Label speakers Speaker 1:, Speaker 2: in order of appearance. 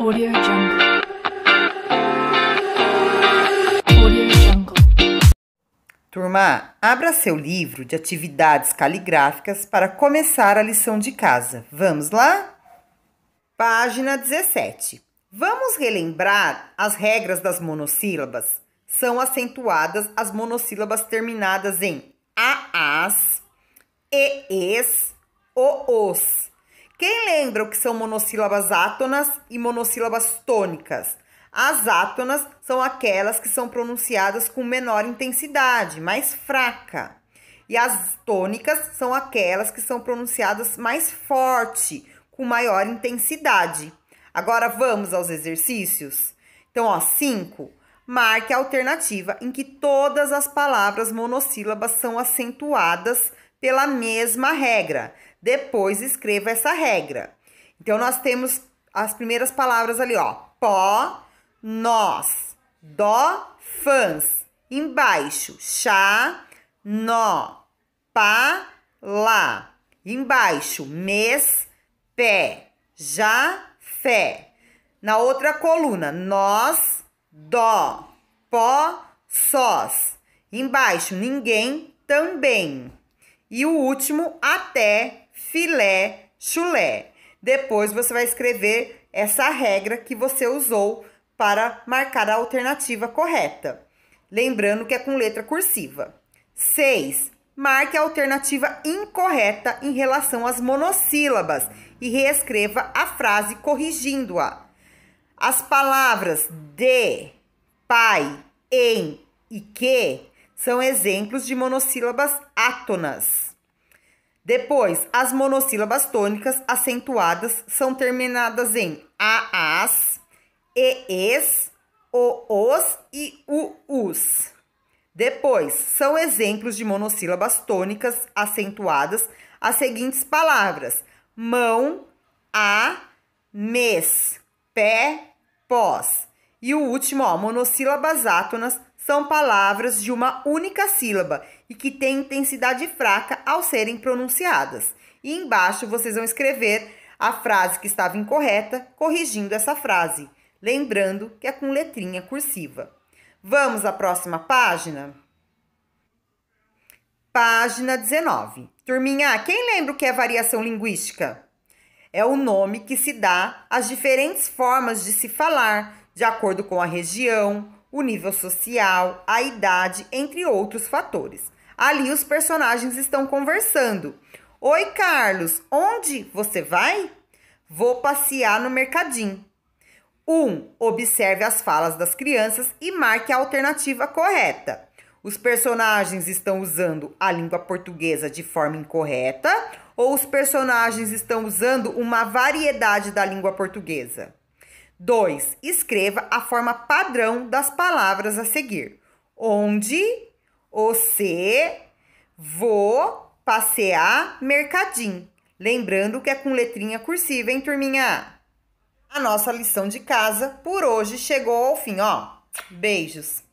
Speaker 1: Audio Jungle. Jungle. Turma, abra seu livro de atividades caligráficas para começar a lição de casa. Vamos lá? Página 17. Vamos relembrar as regras das monossílabas. São acentuadas as monossílabas terminadas em es, ees, oos. Quem lembra o que são monossílabas átonas e monossílabas tônicas? As átonas são aquelas que são pronunciadas com menor intensidade, mais fraca. E as tônicas são aquelas que são pronunciadas mais forte, com maior intensidade. Agora vamos aos exercícios. Então, ó, 5. Marque a alternativa em que todas as palavras monossílabas são acentuadas pela mesma regra. Depois escreva essa regra. Então, nós temos as primeiras palavras ali, ó. Pó, nós, dó, fãs. Embaixo, chá, nó, pá, lá. Embaixo, mês, pé, já, fé. Na outra coluna, nós, dó, pó, sós. Embaixo, ninguém, também. E o último, até filé chulé. Depois você vai escrever essa regra que você usou para marcar a alternativa correta. Lembrando que é com letra cursiva. 6. Marque a alternativa incorreta em relação às monossílabas e reescreva a frase corrigindo-a. As palavras de, pai, em e que são exemplos de monossílabas átonas. Depois, as monossílabas tônicas acentuadas são terminadas em es, ees, os e us. Depois, são exemplos de monossílabas tônicas acentuadas as seguintes palavras: mão, a, mês, pé, pós. E o último, ó, monossílabas átonas são palavras de uma única sílaba e que têm intensidade fraca ao serem pronunciadas. E embaixo vocês vão escrever a frase que estava incorreta, corrigindo essa frase. Lembrando que é com letrinha cursiva. Vamos à próxima página? Página 19. Turminha, quem lembra o que é variação linguística? É o nome que se dá às diferentes formas de se falar, de acordo com a região, o nível social, a idade, entre outros fatores. Ali os personagens estão conversando. Oi, Carlos, onde você vai? Vou passear no mercadinho. 1. Um, observe as falas das crianças e marque a alternativa correta. Os personagens estão usando a língua portuguesa de forma incorreta ou os personagens estão usando uma variedade da língua portuguesa? 2. Escreva a forma padrão das palavras a seguir. Onde você vou passear mercadinho. Lembrando que é com letrinha cursiva, hein, turminha? A nossa lição de casa por hoje chegou ao fim, ó. Beijos.